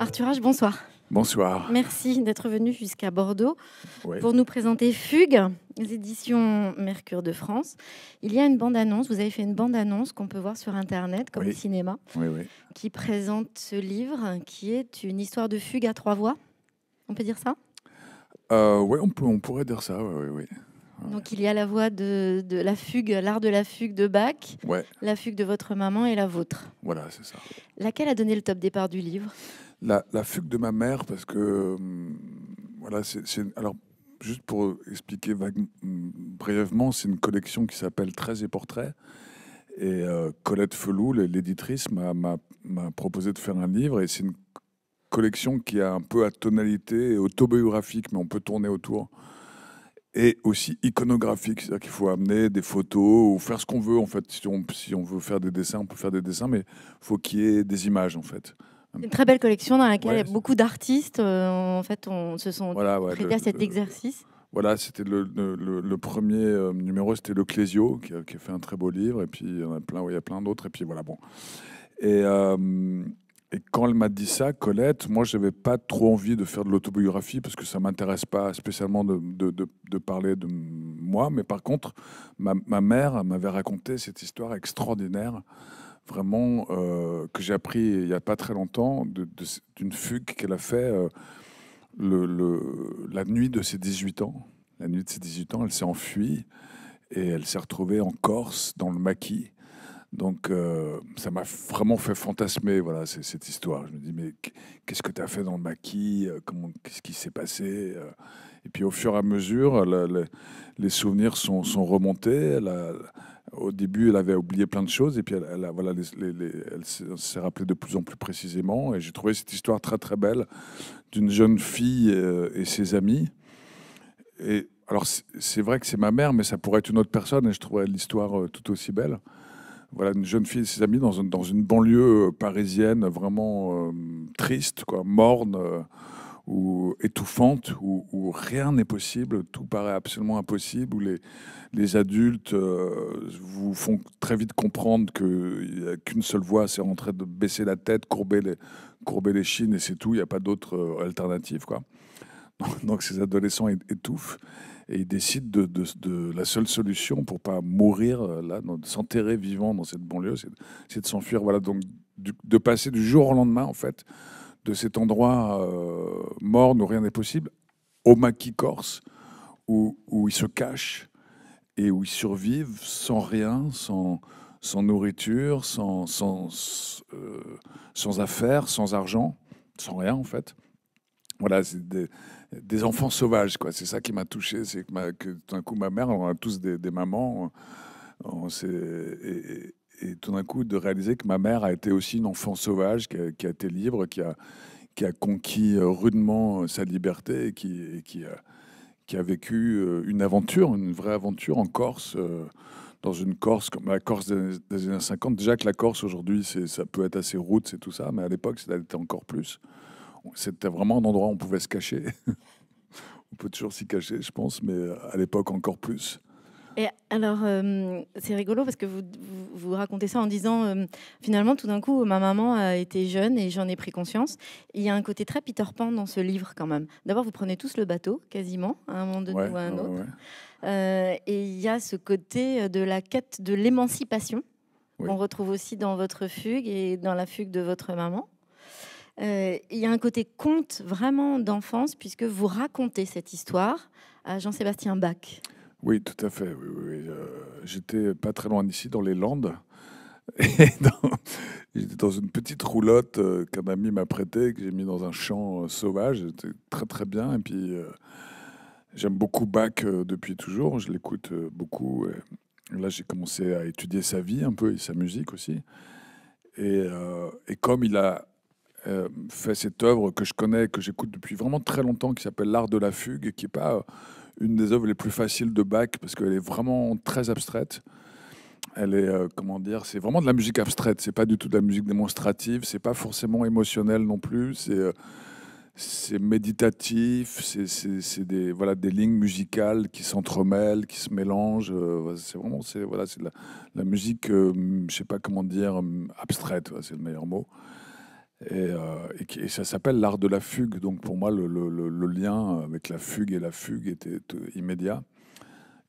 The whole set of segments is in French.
Arthur bonsoir. Bonsoir. Merci d'être venu jusqu'à Bordeaux pour nous présenter Fugue, les éditions Mercure de France. Il y a une bande-annonce, vous avez fait une bande-annonce qu'on peut voir sur Internet, comme au cinéma, qui présente ce livre qui est une histoire de fugue à trois voix. On peut dire ça euh, Oui, on, on pourrait dire ça, oui, oui. Donc il y a la voix de, la fugue, l'art de la fugue de Bach, la fugue de votre maman et la vôtre. Voilà, c'est ça. Laquelle a donné le top départ du livre la, la, fugue de ma mère, parce que, hum, voilà, c'est. Alors, juste pour expliquer hum, brièvement, c'est une collection qui s'appelle 13 et portraits. Et euh, Colette Felou, l'éditrice, m'a proposé de faire un livre. Et c'est une collection qui a un peu à tonalité autobiographique, mais on peut tourner autour. Et aussi iconographique, c'est-à-dire qu'il faut amener des photos ou faire ce qu'on veut. En fait, si on, veut faire des dessins, on peut faire des dessins, mais il faut qu'il y ait des images, en fait une très belle collection dans laquelle beaucoup d'artistes euh, en fait on se sont voilà, à cet exercice. Voilà, c'était le, premier euh, numéro, c'était le Clésio qui a, fait un très beau livre et puis il y en a plein, il plein d'autres et puis voilà bon. Et euh, et quand elle m'a dit ça, Colette, moi, je n'avais pas trop envie de faire de l'autobiographie parce que ça ne m'intéresse pas spécialement de, parler de moi. Mais par contre, ma, ma mère m'avait raconté cette histoire extraordinaire vraiment euh, que j'ai appris il n'y a pas très longtemps d'une fugue qu'elle a fait euh, le, la nuit de ses 18 ans. La nuit de ses 18 ans, elle s'est enfuie et elle s'est retrouvée en Corse, dans le maquis. Donc euh, ça m'a vraiment fait fantasmer voilà, cette histoire. Je me dis, mais qu'est-ce que tu as fait dans le maquis Qu'est-ce qui s'est passé Et puis au fur et à mesure, les souvenirs sont, sont remontés au début, elle avait oublié plein de choses, et puis elle, voilà, elle s'est rappelée de plus en plus précisément. Et j'ai trouvé cette histoire très très belle d'une jeune fille et euh, ses amis. Et alors, c'est vrai que c'est ma mère, mais ça pourrait être une autre personne, et je trouvais l'histoire euh, tout aussi belle. Voilà, une jeune fille et ses amis dans, dans une banlieue euh, parisienne vraiment triste, quoi, morne ou étouffante, où, rien n'est possible, tout paraît absolument impossible, où les, les adultes euh, vous font très vite comprendre qu'il n'y a qu'une seule voie, c'est rentrer de baisser la tête, courber les, courber les chines et c'est tout, il n'y a pas d'autre euh, alternative. Quoi. Donc ces adolescents étouffent et ils décident de, de, de la seule solution pour pas mourir, euh, là, de s'enterrer vivant dans cette banlieue, c'est de s'enfuir. Voilà, donc de passer du jour au lendemain, en fait, de cet endroit euh, mort où rien n'est possible, au maquis corse, où, où, ils se cachent et où ils survivent sans rien, sans, sans nourriture, sans, sans, euh, sans affaires, sans argent, sans rien en fait. Voilà, c'est des, enfants sauvages, quoi. C'est ça qui m'a touché, c'est que, que d'un coup, ma mère, on a tous des, mamans, on, sait et tout d'un coup de réaliser que ma mère a été aussi une enfant sauvage, qui a, été libre, qui a, qui a conquis euh, rudement euh, sa liberté et qui, qui, a, qui a vécu euh, une aventure, une vraie aventure en Corse, dans une Corse comme la Corse des, années 50. Déjà que la Corse aujourd'hui, ça peut être assez route, c'est tout ça, mais à l'époque, c'était encore plus. C'était vraiment un endroit où on pouvait se cacher. on peut toujours s'y cacher, je pense, mais à l'époque encore plus. Et alors, euh, c'est rigolo parce que vous, vous, racontez ça en disant, euh, finalement, tout d'un coup, ma maman a été jeune et j'en ai pris conscience. Il y a un côté très Peter Pan dans ce livre quand même. D'abord, vous prenez tous le bateau, quasiment, à un moment donné ou à un autre. Euh, et il y a ce côté de la quête de l'émancipation qu'on retrouve aussi dans votre fugue et dans la fugue de votre maman. Il y a un côté conte vraiment d'enfance puisque vous racontez cette histoire à Jean-Sébastien Bach. Oui, tout à fait. Euh, j'étais pas très loin d'ici, dans les Landes. Et dans... J'étais dans une petite roulotte euh, qu'un ami m'a prêtée, que j'ai mis dans un champ euh, sauvage. C'était très très bien. Et puis j'aime beaucoup Bach depuis toujours. Je l'écoute beaucoup. là, j'ai commencé à étudier sa vie un peu et sa musique aussi. Et, comme il a fait cette œuvre que je connais, que j'écoute depuis vraiment très longtemps, qui s'appelle L'Art de la Fugue, qui n'est pas une des œuvres les plus faciles de Bach parce qu'elle est vraiment très abstraite. Elle est, euh, comment dire, c'est vraiment de la musique abstraite. C'est pas du tout de la musique démonstrative. C'est pas forcément émotionnel non plus. C'est euh, méditatif, c'est des, voilà, des lignes musicales qui s'entremêlent, qui se mélangent. Euh, c'est vraiment c'est voilà, de la, musique, je sais pas comment dire, abstraite, c'est le meilleur mot. Euh, et, ça s'appelle l'art de la fugue. Donc pour moi, le, lien avec la fugue et la fugue était, euh, immédiat.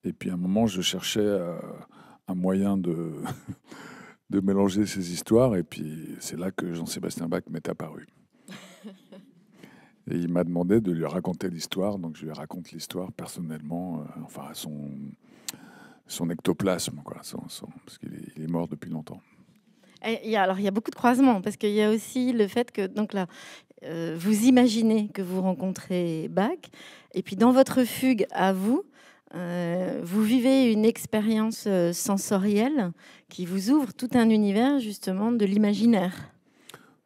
Et puis à un moment, je cherchais euh, un moyen de, de mélanger ces histoires. Et puis c'est là que Jean-Sébastien Bach m'est apparu. Et il m'a demandé de lui raconter l'histoire. Donc je lui raconte l'histoire personnellement, enfin enfin son, son ectoplasme, quoi, parce qu'il est mort depuis longtemps alors, il y a beaucoup de croisements, parce qu'il y a aussi le fait que, donc là, euh, vous imaginez que vous rencontrez Bach, et puis dans votre fugue à vous, euh, vous vivez une expérience euh, sensorielle qui vous ouvre tout un univers justement de l'imaginaire.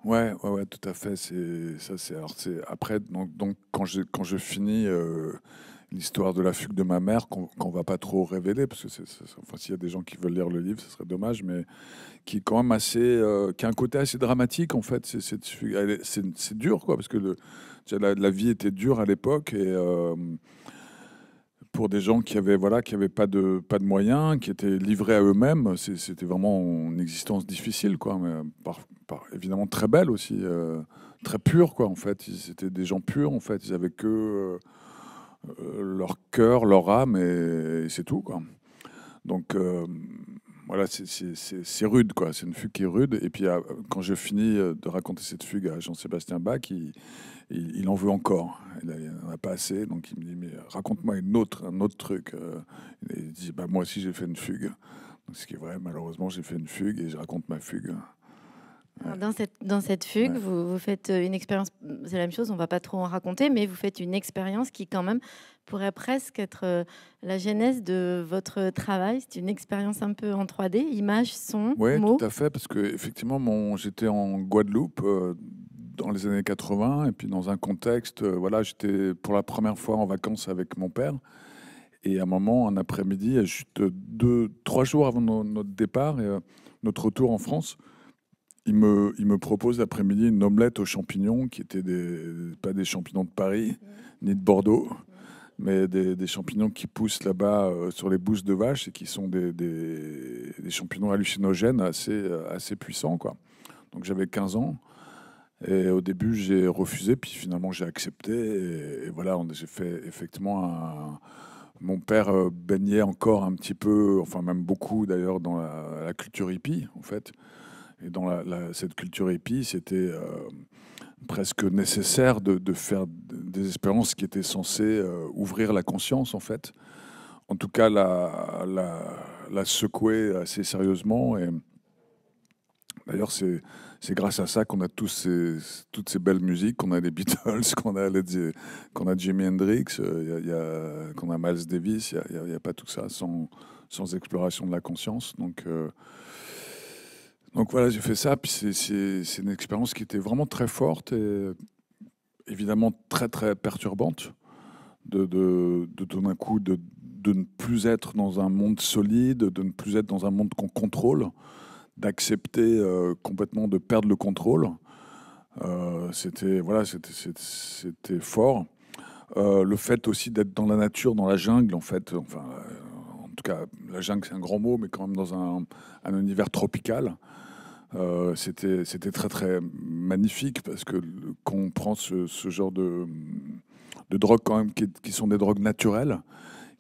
Ouais, ouais, ouais, tout à fait. C'est ça, c'est après donc, donc quand je quand je finis l'histoire de la fugue de ma mère qu'on ne va pas trop révéler parce que enfin s'il y a des gens qui veulent lire le livre ce serait dommage mais qui est quand même assez euh, qu'un a un côté assez dramatique en fait c'est dur quoi parce que le, la, vie était dure à l'époque et euh, pour des gens qui avaient voilà qui pas de pas de moyens qui étaient livrés à eux-mêmes c'était vraiment une existence difficile quoi mais évidemment très belle aussi euh, très pure quoi en fait c'était des gens purs en fait ils n'avaient que euh, leur cœur, leur âme, et, c'est tout. Quoi. Donc euh, voilà, c'est rude, quoi. C'est une fugue qui est rude. Et puis ah, quand je finis euh, de raconter cette fugue à Jean-Sébastien Bach, il, il, en veut encore. Il n'en a pas assez, donc il me dit mais raconte-moi une autre, un autre truc. il dit bah moi aussi j'ai fait une fugue. ce qui est vrai, malheureusement j'ai fait une fugue et je raconte ma fugue. Dans cette, fugue, vous, faites euh, une expérience, c'est la même chose, on va pas trop en raconter, mais vous faites une expérience qui quand même pourrait presque être euh, la genèse de votre travail. C'est une expérience un peu en 3D, images, son, mots. Oui, tout à fait, parce qu'effectivement, j'étais en Guadeloupe euh, dans les années 80, et puis dans un contexte, voilà, j'étais pour la première fois en vacances avec mon père. Et à un moment, un après-midi, juste deux, trois jours avant notre départ, et, notre retour en France, il me, propose l'après-midi une omelette aux champignons qui étaient pas des champignons de Paris mhm. ni de Bordeaux, mhm. mais des, champignons qui poussent là-bas euh, sur les bousses de vaches et qui sont des, champignons hallucinogènes assez, euh, assez puissants. Donc j'avais 15 ans. Et au début, j'ai refusé, puis finalement, j'ai accepté. Et, voilà, j'ai fait effectivement mon père euh, baignait encore un petit peu, enfin même beaucoup d'ailleurs, dans la, la, culture hippie, en fait. Et dans cette culture hippie, c'était euh, presque nécessaire de, faire des expériences qui étaient censées euh, ouvrir la conscience, en fait. En tout cas, la, la secouer assez sérieusement. Et d'ailleurs, c'est, grâce à ça qu'on a tous toutes ces belles musiques, qu'on a les Beatles, qu'on a, qu'on a Jimi Hendrix, euh, qu'on a Miles Davis. Il n'y a, pas tout ça sans, sans, exploration de la conscience. Donc. Donc voilà, j'ai fait ça. Puis c'est une expérience qui était vraiment très forte et évidemment très très perturbante de, de, de tout d'un coup de, de, ne plus être dans un monde solide, de ne plus être dans un monde qu'on contrôle, d'accepter euh, complètement de perdre le contrôle. Euh, c'était voilà, c'était fort. Euh, le fait aussi d'être dans la nature, dans la jungle, en fait, enfin, en tout cas, la jungle c'est un grand mot, mais quand même dans un, un univers tropical. Euh, c'était, très très magnifique parce que quand on prend ce, genre de, de drogues quand même qui, qui, sont des drogues naturelles,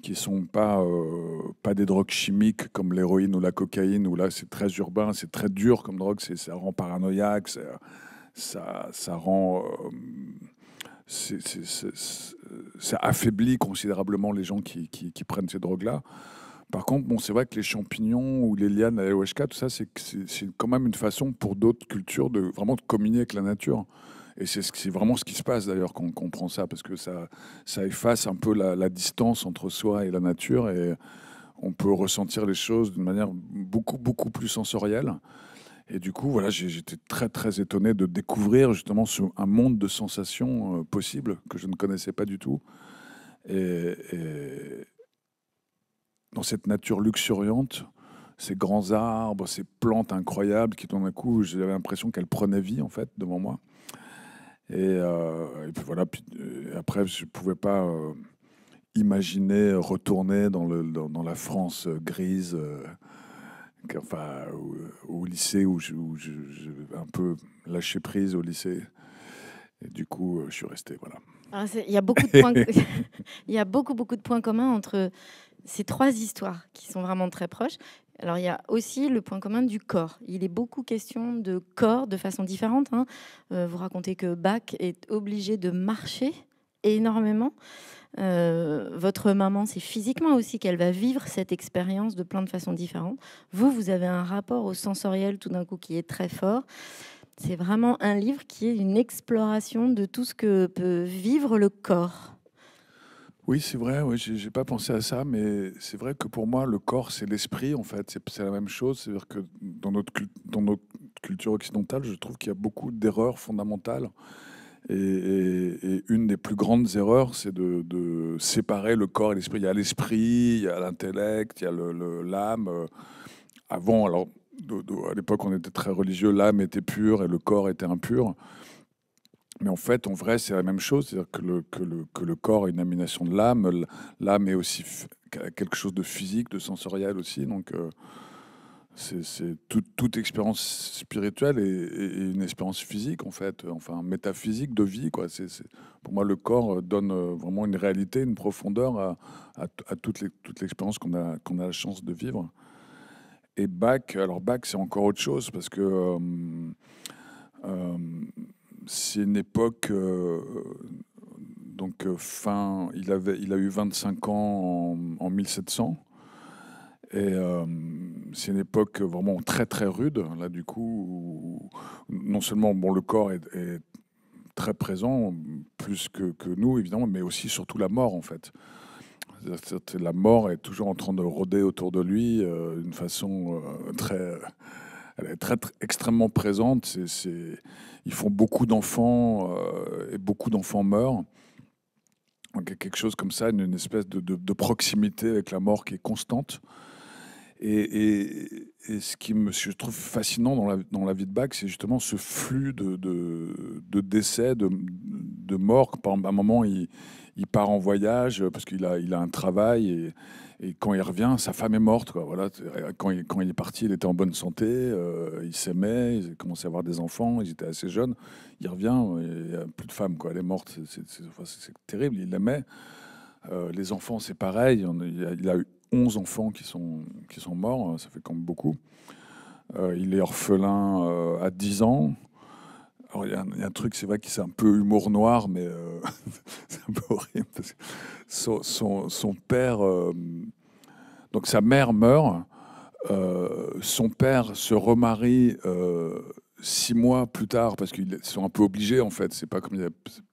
qui sont pas euh, pas des drogues chimiques comme l'héroïne ou la cocaïne où là c'est très urbain, c'est très dur comme drogue, ça rend paranoïaque, ça, ça, rend euh, ça affaiblit considérablement les gens qui, qui prennent ces drogues là. Par contre, bon, c'est vrai que les champignons ou les lianes à l'ayahuasca, tout ça, c'est quand même une façon pour d'autres cultures de vraiment de communier avec la nature. Et c'est vraiment ce qui se passe d'ailleurs quand on comprend ça, parce que ça, ça efface un peu la, distance entre soi et la nature, et on peut ressentir les choses d'une manière beaucoup, beaucoup plus sensorielle. Et du coup, voilà, j'étais très, très étonné de découvrir justement un monde de sensations euh, possibles que je ne connaissais pas du tout. et, dans cette nature luxuriante, ces grands arbres, ces plantes incroyables qui, tout d'un coup, j'avais l'impression qu'elles prenaient vie, en fait, devant moi. Et, euh, puis voilà, euh, après, je ne pouvais pas euh, imaginer retourner dans, le, dans, la France grise, enfin, au, lycée, où j'ai un peu lâché prise au lycée. Et du coup, je suis resté, voilà. Ah, il y, a beaucoup de points, il y a beaucoup, beaucoup de points communs entre ces trois histoires qui sont vraiment très proches. Alors il y a aussi le point commun du corps. Il est beaucoup question de corps de façon différente. Hein. Euh, vous racontez que Bach est obligé de marcher énormément. Euh, votre maman, c'est physiquement aussi qu'elle va vivre cette expérience de plein de façons différentes. Vous, vous avez un rapport au sensoriel tout d'un coup qui est très fort. C'est vraiment un livre qui est une exploration de tout ce que peut vivre le corps. Oui, c'est vrai, Je n'ai pas pensé à ça, mais c'est vrai que pour moi, le corps, c'est l'esprit, en fait, c'est la même chose. C'est-à-dire que dans notre, dans notre culture occidentale, je trouve qu'il y a beaucoup d'erreurs fondamentales. Et, une des plus grandes erreurs, c'est de, séparer le corps et l'esprit. Il y a l'esprit, il y a l'intellect, il y a l'âme. Avant, alors, à l'époque, on était très religieux, l'âme était pure et le corps était impur. Mais en fait, en vrai, c'est la même chose, c'est-à-dire que le, que, le, que le corps est une amination de l'âme, l'âme est aussi quelque chose de physique, de sensoriel aussi, donc euh, c'est toute expérience spirituelle est, une expérience physique en fait, enfin métaphysique de vie quoi. C'est pour moi le corps euh, donne euh, vraiment une réalité, une profondeur à, à, à toute l'expérience qu'on a qu'on a la chance de vivre. Et Bach, alors Bach c'est encore autre chose parce que c'est une époque. Euh, donc, euh, fin. Il, avait, il a eu 25 ans en, 1700. Et euh, c'est une époque vraiment très très rude, là du coup, non seulement bon, le corps est, très présent, plus que, nous évidemment, mais aussi surtout la mort en fait. La mort est toujours en train de rôder autour de lui d'une façon très elle est extrêmement présente. ils font beaucoup d'enfants euh, et beaucoup d'enfants meurent. Donc, il y a quelque chose comme ça, une, espèce de, proximité avec la mort qui est constante. Et, ce qui me, je trouve fascinant dans la, dans la vie de Bach, c'est justement ce flux de, de, décès, de, de morts. Par un moment, il, il part en voyage parce qu'il a, il a un travail et, et, quand il revient, sa femme est morte. Voilà, quand, il, quand il est parti, il était en bonne santé, euh, il s'aimait, il commençait à avoir des enfants, ils étaient assez jeunes. Il revient, il n'y a plus de femme, quoi. elle est morte. C'est terrible, il l'aimait. Euh, les enfants, c'est pareil. il, a, eu 11 enfants qui sont, qui sont morts, euh, ça fait quand même beaucoup. Euh, il est orphelin euh, à 10 ans. Alors, il y, a un, truc, c'est vrai qui c'est un peu humour noir, mais c'est un peu horrible. son, père, donc sa mère meurt, son père se remarie six mois plus tard parce qu'ils sont un peu obligés en fait. C'est pas comme il y a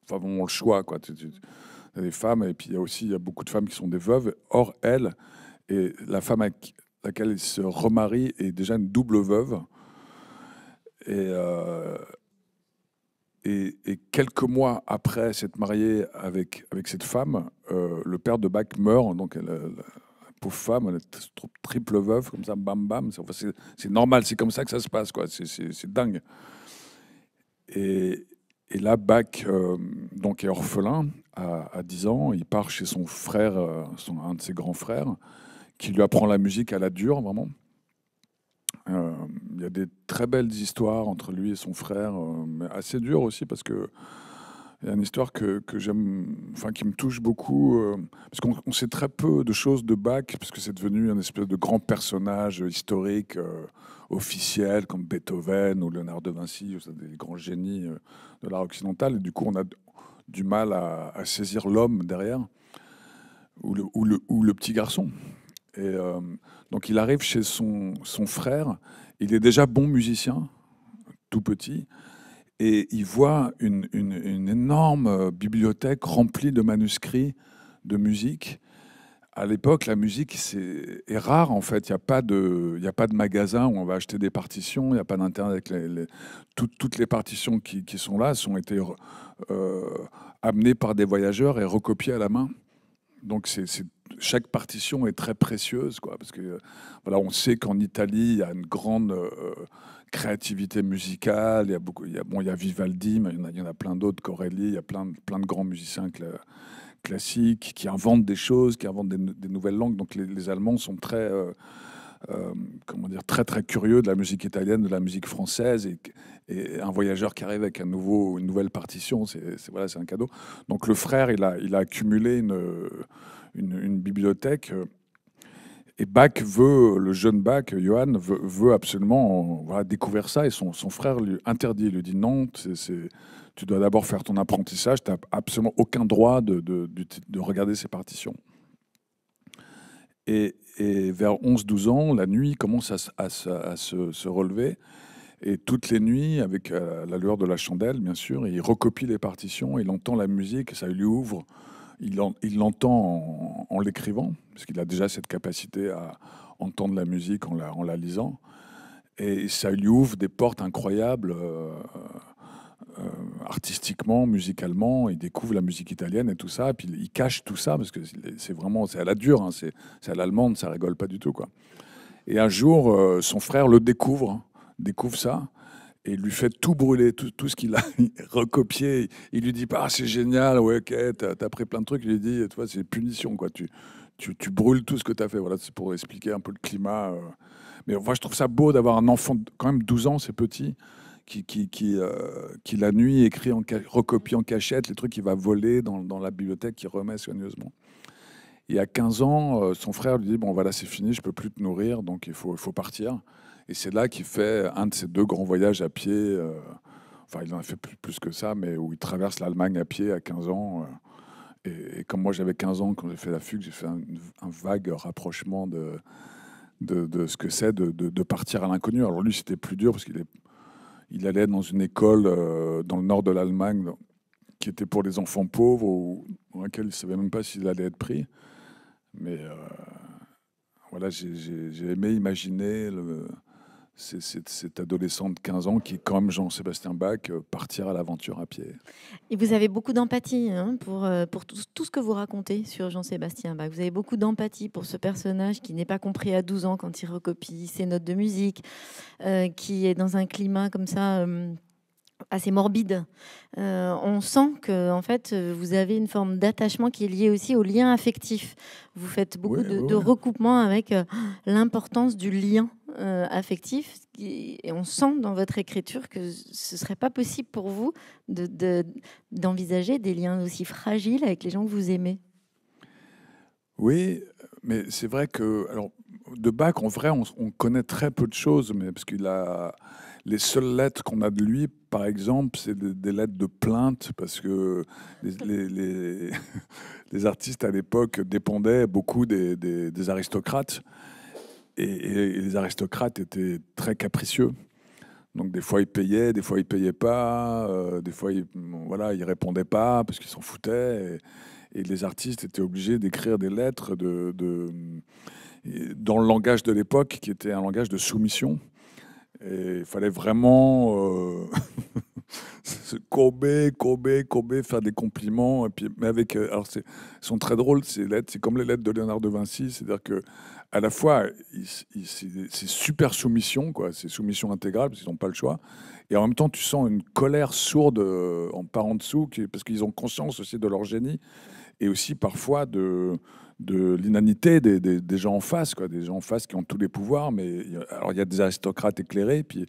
vraiment le choix quoi. Il y a des femmes et puis il y a aussi il y a beaucoup de femmes qui sont des veuves. Or elle, et la femme avec laquelle il se remarie est déjà une double veuve. Et, euh, et, quelques mois après s'être marié avec, avec cette femme, euh, le père de Bach meurt. Donc, la pauvre femme, elle est triple veuve, comme ça, bam, bam. C'est normal, c'est comme ça que ça se passe, quoi. C'est dingue. Et, là, Bach euh, donc est orphelin à, 10 ans. Il part chez son frère, son, un de ses grands frères qui lui apprend la musique à la dure, vraiment. Euh, il y a des très belles histoires entre lui et son frère, euh, mais assez dures aussi parce qu'il y a une histoire que, j'aime, enfin qui me touche beaucoup, euh, parce qu'on sait très peu de choses de Bach, parce que c'est devenu un espèce de grand personnage historique officiel comme Beethoven ou Léonard de Vinci, des grands génies de l'art occidental, et du coup on a du mal à, saisir l'homme derrière ou le petit garçon. Et euh, donc il arrive chez son, son frère, il est déjà bon musicien, tout petit, et il voit une, une, énorme euh, bibliothèque remplie de manuscrits de musique. À l'époque, la musique est, est, rare en fait. Il n'y a, pas de, a pas de magasin où on va acheter des partitions, il n'y a pas d'Internet. les, toutes les partitions qui, sont là sont été euh, amenées par des voyageurs et recopiées à la main. Donc c'est chaque partition est très précieuse, quoi, parce que euh, voilà, on sait qu'en Italie, il y a une grande euh, créativité musicale. Il y a beaucoup, il bon, il y a Vivaldi, mais il y en a, plein d'autres, Corelli, il y a plein, plein de grands musiciens classiques qui inventent des choses, qui inventent des, nouvelles langues. Donc les, Allemands sont très euh, comment dire, très très curieux de la musique italienne, de la musique française, et un voyageur qui arrive avec un nouveau, une nouvelle partition, c'est voilà, c'est un cadeau. Donc le frère, il a, il a accumulé une, une, bibliothèque. Euh, et Bach veut, le jeune Bach, Johann, veut, absolument voilà, découvrir ça. Et son, frère lui interdit, il lui dit non, tu dois d'abord faire ton apprentissage, tu n'as absolument aucun droit de, regarder ces partitions. Et, vers 11-12 ans, la nuit commence à, se, se, relever. Et toutes les nuits, avec euh, la lueur de la chandelle, bien sûr, il recopie les partitions, il entend la musique, ça lui ouvre il, l'entend en, l'écrivant, parce qu'il a déjà cette capacité à entendre la musique en la, lisant. Et ça lui ouvre des portes incroyables euh, euh, artistiquement, musicalement. Il découvre la musique italienne et tout ça. Et puis il cache tout ça, parce que c'est vraiment, c'est à la dure, hein. c'est, à l'allemande, ça rigole pas du tout. quoi. Et un jour, euh, son frère le découvre, découvre ça et lui fait tout brûler, tout, ce qu'il a recopié. Il lui dit pas, bah, c'est génial, ouais, ok, t'as as pris plein de trucs. Il lui dit, tu c'est punition, quoi. Tu, tu, brûles tout ce que t'as fait. Voilà, c'est pour expliquer un peu le climat. Euh. Mais moi, je trouve ça beau d'avoir un enfant, quand même 12 ans, c'est petit, qui, qui, qui, euh, qui, la nuit écrit, en, recopie en cachette les trucs qu'il va voler dans, la bibliothèque, qu'il remet soigneusement. Et à 15 ans, euh, son frère lui dit, bon, voilà, c'est fini, je peux plus te nourrir, donc il faut, il faut partir. Et c'est là qu'il fait un de ses deux grands voyages à pied. Euh, enfin, il en a fait plus, que ça, mais où il traverse l'Allemagne à pied à 15 ans. Euh, et, comme moi, j'avais 15 ans quand j'ai fait la fugue, j'ai fait un, vague rapprochement de, de, ce que c'est de, partir à l'inconnu. Alors lui, c'était plus dur parce qu'il il allait dans une école euh, dans le nord de l'Allemagne qui était pour les enfants pauvres, dans laquelle il ne savait même pas s'il allait être pris. Mais voilà, j'ai aimé imaginer le cet adolescent de 15 ans qui, comme Jean-Sébastien Bach, euh, partir à l'aventure à pied. Et vous avez beaucoup d'empathie hein, pour, euh, pour tout, ce que vous racontez sur Jean-Sébastien Bach. Vous avez beaucoup d'empathie pour ce personnage qui n'est pas compris à 12 ans quand il recopie ses notes de musique, euh, qui est dans un climat comme ça. assez morbide. on sent que en fait vous avez une forme d'attachement qui est liée aussi au lien affectif. Vous faites beaucoup de, de recoupements avec l'importance du lien euh, affectif. Et on sent dans votre écriture que ce serait pas possible pour vous d'envisager de, des liens aussi fragiles avec les gens que vous aimez. Oui, mais c'est vrai que, alors, de Bach, en vrai, on, connaît très peu de choses, mais parce qu'il a les seules lettres qu'on a de lui, par exemple, c'est des, lettres de plainte, parce que les, les, artistes à l'époque dépendaient beaucoup des, des aristocrates et, les aristocrates étaient très capricieux. Donc des fois ils payaient, des fois ils payaient pas, euh, des fois ils, voilà ils répondaient pas parce qu'ils s'en foutaient. Et, les artistes étaient obligés d'écrire des lettres de, dans le langage de l'époque qui était un langage de soumission. Et il fallait vraiment euh, se courber, courber, courber, faire des compliments. Et puis, mais avec, euh, alors, sont très drôles ces lettres. C'est comme les lettres de Léonard de Vinci, c'est-à-dire que à la fois, c'est super soumission, quoi. C'est soumission intégrale, parce qu'ils n'ont pas le choix. Et en même temps, tu sens une colère sourde euh, en part en dessous, parce qu'ils ont conscience aussi de leur génie, et aussi parfois de, de l'inanité des, gens en face, quoi. Des gens en face qui ont tous les pouvoirs, mais alors il y a des aristocrates éclairés, puis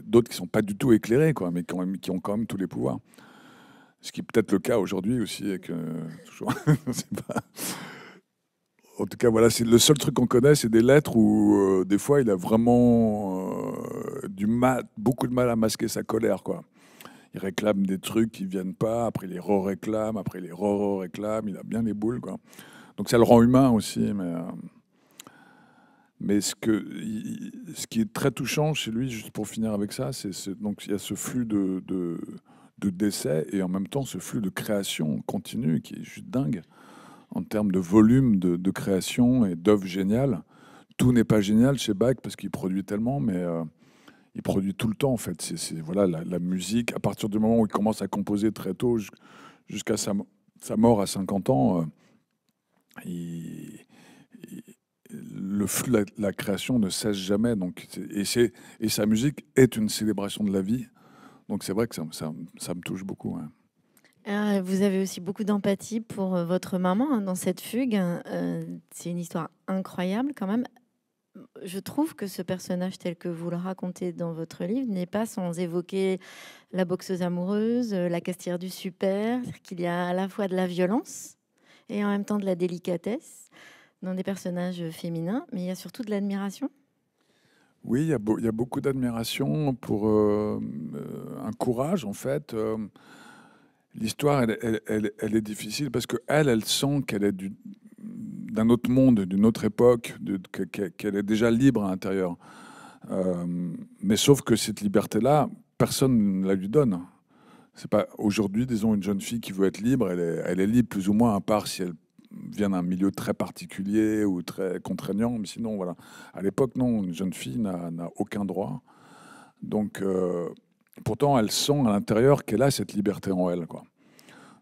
d'autres qui sont pas du tout éclairés, quoi, mais qui ont, qui ont quand même tous les pouvoirs. Ce qui est peut-être le cas aujourd'hui aussi, avec, euh, toujours, en tout cas, voilà, c'est le seul truc qu'on connaît, c'est des lettres où euh, des fois il a vraiment euh, du mal, beaucoup de mal à masquer sa colère, quoi. Il réclame des trucs qui viennent pas, après il les re-réclame, après il les re-réclame, il a bien les boules, Donc ça le rend humain aussi, mais. Euh, ce, qui est très touchant chez lui, juste pour finir avec ça, c'est donc il y a ce flux de, décès et en même temps ce flux de création continue qui est juste dingue en termes de volume de, création et d'œuvres géniales. Tout n'est pas génial chez Bach parce qu'il produit tellement, mais euh, il produit tout le temps en fait. C'est voilà la, musique. À partir du moment où il commence à composer très tôt, jusqu'à sa, mort à 50 ans, euh, le flux, la, création ne cesse jamais. Donc et, et sa musique est une célébration de la vie. Donc c'est vrai que ça, me touche beaucoup. Ah, vous avez aussi beaucoup d'empathie pour euh, votre maman hein, dans cette fugue. Euh, c'est une histoire incroyable quand même. Je trouve que ce personnage tel que vous le racontez dans votre livre n'est pas sans évoquer la boxeuse amoureuse, euh, la castière du super, qu'il y a à la fois de la violence et en même temps de la délicatesse dans des personnages féminins, mais il y a surtout de l'admiration. Oui, il y, a, beaucoup d'admiration pour un courage, en fait, l'histoire, elle, elle, est difficile parce qu'elle, elle sent qu'elle est d'un autre monde, d'une autre époque, qu'elle est déjà libre à l'intérieur. Euh, mais sauf que cette liberté-là, personne ne la lui donne. C'est pas aujourd'hui, disons, une jeune fille qui veut être libre, elle est, libre plus ou moins, à part si elle vient d'un milieu très particulier ou très contraignant. Mais sinon, voilà. À l'époque, non, une jeune fille n'a aucun droit. Donc, euh, pourtant elles sont à l'intérieur qu'elle a cette liberté en elle. Quoi.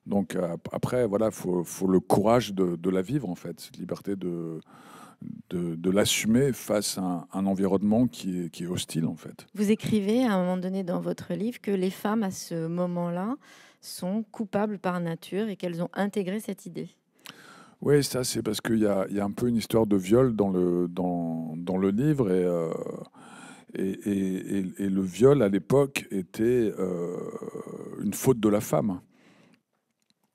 Donc euh, après, voilà, faut, le courage de, la vivre en fait, cette liberté de, l'assumer face à un, environnement qui est, hostile en fait. Vous écrivez à un moment donné dans votre livre que les femmes à ce moment-là sont coupables par nature et qu'elles ont intégré cette idée. Oui, ça c'est parce qu'il y, a, un peu une histoire de viol dans le, livre et euh, et, le viol, à l'époque, était euh, une faute de la femme.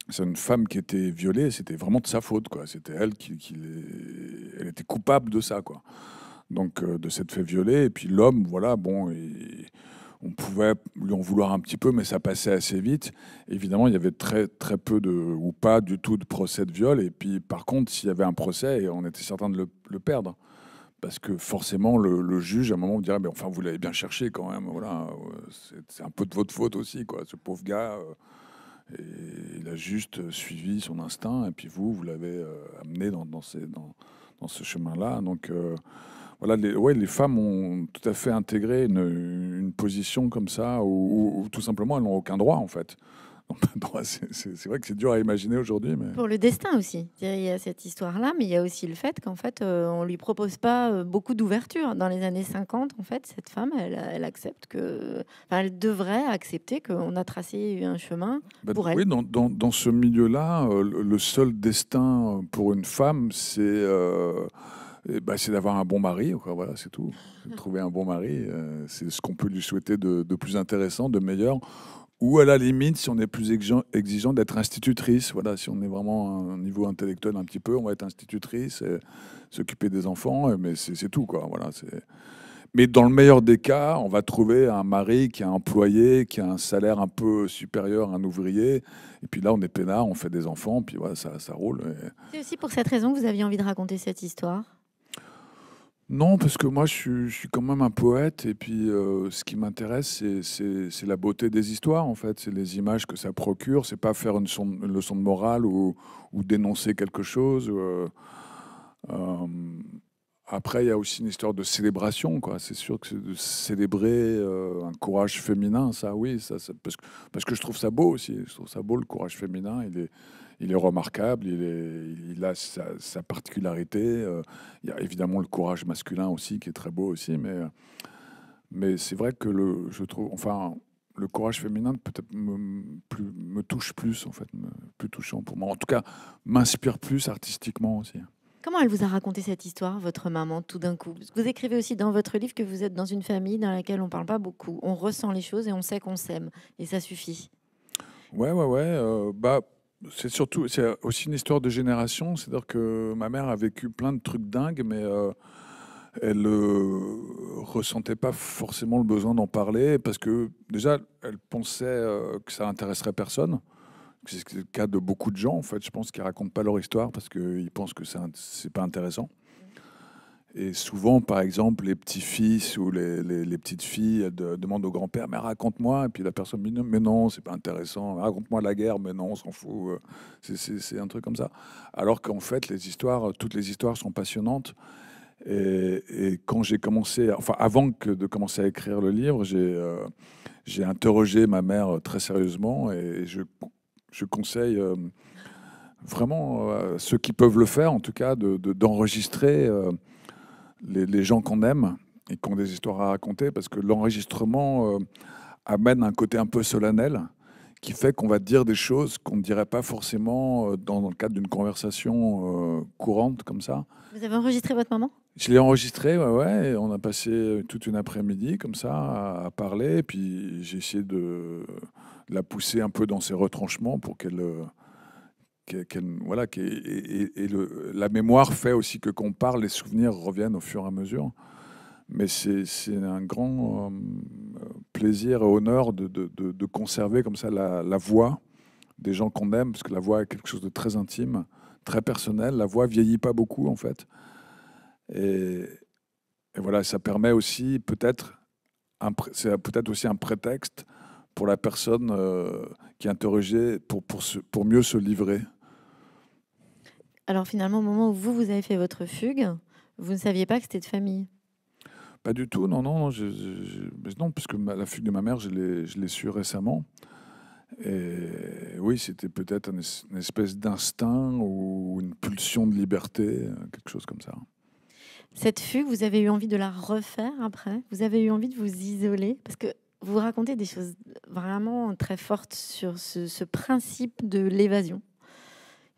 C'est une femme qui était violée, c'était vraiment de sa faute. quoi. C'était elle qui, elle était coupable de ça. quoi. Donc, euh, de s'être fait violer. Et puis l'homme, voilà, bon, on pouvait lui en vouloir un petit peu, mais ça passait assez vite. Évidemment, il y avait très, très peu de, ou pas du tout de procès de viol. Et puis, par contre, s'il y avait un procès, on était certain de le perdre parce que forcément, le, juge, à un moment, vous dira, mais enfin, vous l'avez bien cherché quand même, voilà, c'est un peu de votre faute aussi, quoi, ce pauvre gars, euh, il a juste suivi son instinct, et puis vous, vous l'avez euh, amené dans, ce chemin-là, donc... Euh, voilà, les, ouais, les femmes ont tout à fait intégré une, position comme ça, où tout simplement elles n'ont aucun droit en fait. Bah, c'est vrai que c'est dur à imaginer aujourd'hui. Mais... Pour le destin aussi. Il y a cette histoire-là, mais il y a aussi le fait qu'en fait, euh, on ne lui propose pas euh, beaucoup d'ouverture. Dans les années 50, en fait, cette femme, elle, accepte que. Enfin, elle devrait accepter qu'on a tracé un chemin bah, pour elle. Oui, dans, ce milieu-là, euh, le seul destin pour une femme, c'est. Eh ben, c'est d'avoir un bon mari, voilà, c'est tout. Trouver un bon mari, c'est ce qu'on peut lui souhaiter de, de, plus intéressant, de meilleur ou à la limite, si on est plus exigeant, d'être institutrice. Voilà, si on est vraiment à un niveau intellectuel un petit peu, on va être institutrice, euh, s'occuper des enfants, euh, mais c'est tout quoi. Voilà, mais dans le meilleur des cas, on va trouver un mari qui est employé, qui a un salaire un peu supérieur à un ouvrier. Et puis là, on est peinard, on fait des enfants, puis voilà, ça, roule. C'est aussi pour cette raison que vous aviez envie de raconter cette histoire non, parce que moi, je suis, quand même un poète, et puis euh, ce qui m'intéresse, c'est la beauté des histoires, en fait. C'est les images que ça procure. C'est pas faire une, leçon de morale ou, dénoncer quelque chose. Euh, euh, après, il y a aussi une histoire de célébration, quoi. C'est sûr que c'est de célébrer un courage féminin, ça, oui, parce, que, parce que je trouve ça beau aussi. Je trouve ça beau le courage féminin. Il est il est remarquable, il, a sa, particularité. Euh, il y a évidemment le courage masculin aussi, qui est très beau aussi, mais, mais c'est vrai que le, je trouve, enfin, le courage féminin peut-être me, touche plus, en fait, plus touchant pour moi. En tout cas, m'inspire plus artistiquement aussi. Comment elle vous a raconté cette histoire, votre maman, tout d'un coup Vous écrivez aussi dans votre livre que vous êtes dans une famille dans laquelle on ne parle pas beaucoup. On ressent les choses et on sait qu'on s'aime. Et ça suffit. Ouais, ouais, ouais. Euh, bah, c'est surtout, c'est aussi une histoire de génération. C'est-à-dire que ma mère a vécu plein de trucs dingues, mais euh, elle ne euh, ressentait pas forcément le besoin d'en parler parce que déjà, elle pensait euh, que ça intéresserait personne. C'est le cas de beaucoup de gens, en fait, je pense, qu'ils racontent pas leur histoire parce qu'ils pensent que c'est pas intéressant. Et souvent, par exemple, les petits-fils ou les, petites-filles demandent au grand-père, mais raconte-moi. Et puis la personne dit, mais non, c'est pas intéressant. Raconte-moi la guerre, mais non, on s'en fout. Euh. C'est un truc comme ça. Alors qu'en fait, les histoires, toutes les histoires sont passionnantes. Et, quand j'ai commencé, enfin avant de commencer à écrire le livre, j'ai euh, interrogé ma mère très sérieusement et je, je conseille... Euh, vraiment, ceux qui peuvent le faire, en tout cas, d'enregistrer les, gens qu'on aime et qui ont des histoires à raconter, parce que l'enregistrement euh, amène un côté un peu solennel qui fait qu'on va dire des choses qu'on ne dirait pas forcément euh, dans, le cadre d'une conversation euh, courante comme ça. Vous avez enregistré votre maman Je l'ai enregistré, ouais, On a passé toute une après-midi comme ça à, parler, puis j'ai essayé de la pousser un peu dans ses retranchements pour qu'elle voilà, et, le, la mémoire fait aussi que quand on parle, les souvenirs reviennent au fur et à mesure. Mais c'est un grand euh, plaisir et honneur de, de, de, conserver comme ça la, voix des gens qu'on aime, parce que la voix est quelque chose de très intime, très personnel. La voix vieillit pas beaucoup, en fait. Et, voilà, ça permet aussi peut-être, c'est peut-être aussi un prétexte pour la personne euh, qui est interrogée pour, pour, pour mieux se livrer. Alors finalement, au moment où vous, vous avez fait votre fugue, vous ne saviez pas que c'était de famille Pas du tout, non, non, non, je, non puisque la fugue de ma mère, je l'ai su récemment. Et oui, c'était peut-être une, espèce d'instinct ou une pulsion de liberté, euh, quelque chose comme ça. Cette fugue, vous avez eu envie de la refaire après Vous avez eu envie de vous isoler Parce que vous racontez des choses vraiment très fortes sur ce principe de l'évasion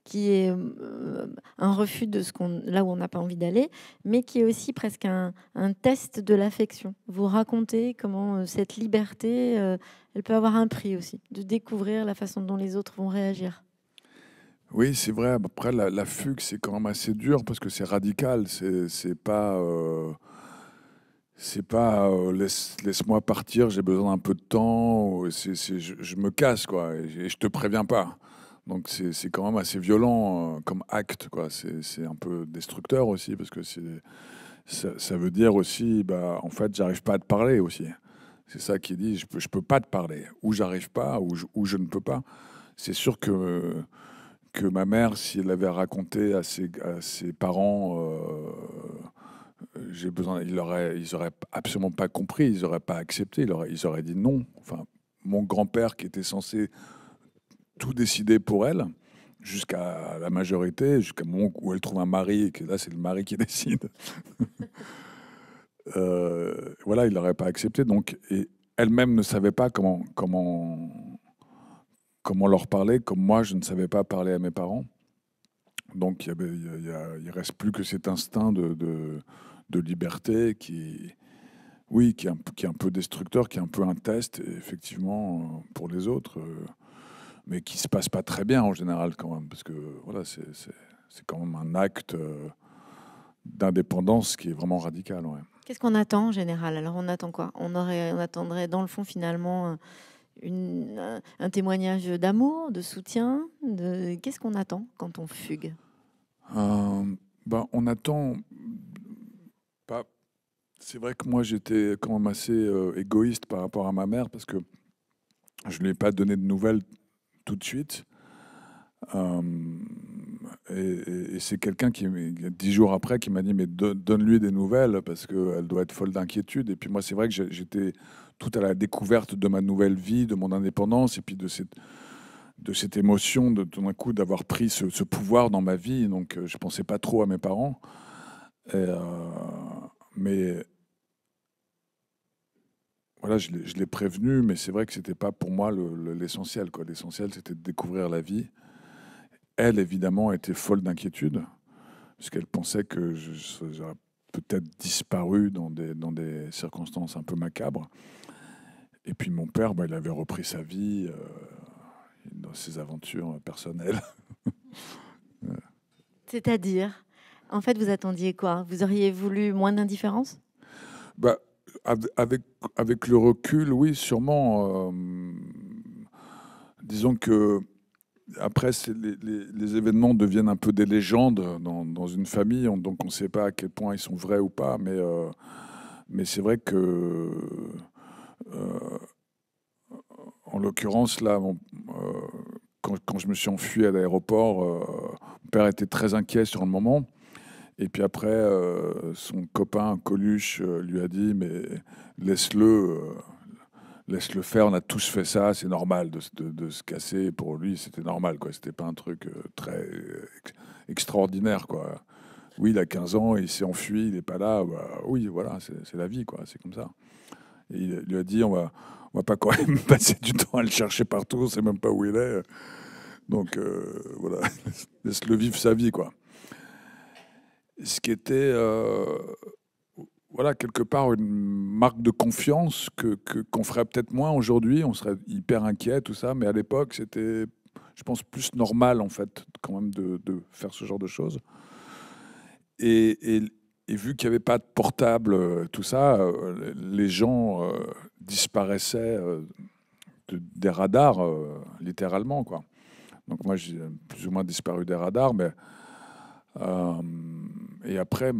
qui est euh, un refus de ce qu'on, là où on n'a pas envie d'aller, mais qui est aussi presque un, test de l'affection. Vous racontez comment euh, cette liberté, euh, elle peut avoir un prix aussi, de découvrir la façon dont les autres vont réagir. Oui, c'est vrai. Après, la, fugue, c'est quand même assez dur parce que c'est radical. C'est pas c'est pas laisse, moi partir, j'ai besoin d'un peu de temps, je, me casse quoi, et, je te préviens pas. Donc c'est quand même assez violent euh, comme acte, quoi. C'est un peu destructeur aussi parce que ça, ça veut dire aussi, bah, en fait, j'arrive pas à te parler aussi. C'est ça qui dit, je peux, je peux pas te parler, ou j'arrive pas, ou je, ou je, ne peux pas. C'est sûr que que ma mère, si elle avait raconté à ses, à ses parents, euh, j'ai besoin, ils n'auraient ils auraient absolument pas compris, ils n'auraient pas accepté, ils auraient, ils auraient dit non. Enfin, mon grand-père qui était censé tout décider pour elle jusqu'à la majorité, jusqu'à mon où elle trouve un mari, et que là c'est le mari qui décide. Euh, voilà, il n'aurait pas accepté. Donc, elle-même ne savait pas comment, comment, comment leur parler, comme moi je ne savais pas parler à mes parents. Donc, il ne reste plus que cet instinct de, de, liberté qui, oui, qui est, un, qui un, peu destructeur, qui est un peu un test, effectivement, pour les autres. Euh, mais qui se passe pas très bien en général quand même, parce que voilà, c'est quand même un acte euh, d'indépendance qui est vraiment radical. Ouais. Qu'est-ce qu'on attend en général Alors on attend quoi on, aurait, on attendrait dans le fond finalement un, témoignage d'amour, de soutien. De... Qu'est-ce qu'on attend quand on fugue euh, ben, On attend pas. C'est vrai que moi j'étais quand même assez euh, égoïste par rapport à ma mère parce que je ne lui ai pas donné de nouvelles tout de suite. Euh, et, c'est quelqu'un qui, dix jours après, qui m'a dit Mais donne-lui des nouvelles parce qu'elle doit être folle d'inquiétude. Et puis moi, c'est vrai que j'étais tout à la découverte de ma nouvelle vie, de mon indépendance, et puis de cette, de cette émotion de tout d'un coup d'avoir pris ce, pouvoir dans ma vie. Donc euh, je ne pensais pas trop à mes parents. Euh, mais voilà, je l'ai prévenu, mais c'est vrai que c'était pas pour moi l'essentiel. quoi. L'essentiel, c'était de découvrir la vie. Elle, évidemment, était folle d'inquiétude, qu'elle pensait que j'aurais peut-être disparu dans des, dans des circonstances un peu macabres. Et puis mon père, bah, il avait repris sa vie euh, dans ses aventures personnelles. C'est-à-dire, en fait, vous attendiez quoi Vous auriez voulu moins d'indifférence bah, avec, avec le recul, oui, sûrement. Euh, disons que après, les, événements deviennent un peu des légendes dans, une famille, donc on ne sait pas à quel point ils sont vrais ou pas, mais, euh, c'est vrai que, euh, en l'occurrence, là, quand, quand, je me suis enfui à l'aéroport, mon père était très inquiet sur le moment. Et puis après, euh, son copain Coluche euh, lui a dit Mais laisse-le, euh, laisse-le faire, on a tous fait ça, c'est normal de, se casser. pour lui, c'était normal, quoi. C'était pas un truc très extraordinaire, quoi. Oui, il a 15 ans, il s'est enfui, il n'est pas là. Bah, oui, voilà, c'est la vie, quoi. C'est comme ça. Et il lui a dit On va, on va pas quand même passer du temps à le chercher partout, on sait même pas où il est. Donc voilà, laisse-le vivre sa vie, quoi ce qui était euh, voilà, quelque part une marque de confiance qu'on que, qu'on ferait peut-être moins aujourd'hui. On serait hyper inquiet, tout ça, mais à l'époque, c'était, je pense, plus normal, en fait, quand même, de, faire ce genre de choses. Et, et, vu qu'il n'y avait pas de portable, euh, tout ça, euh, les gens disparaissaient des radars, littéralement, quoi. Donc moi, j'ai plus ou moins disparu des radars, mais et après,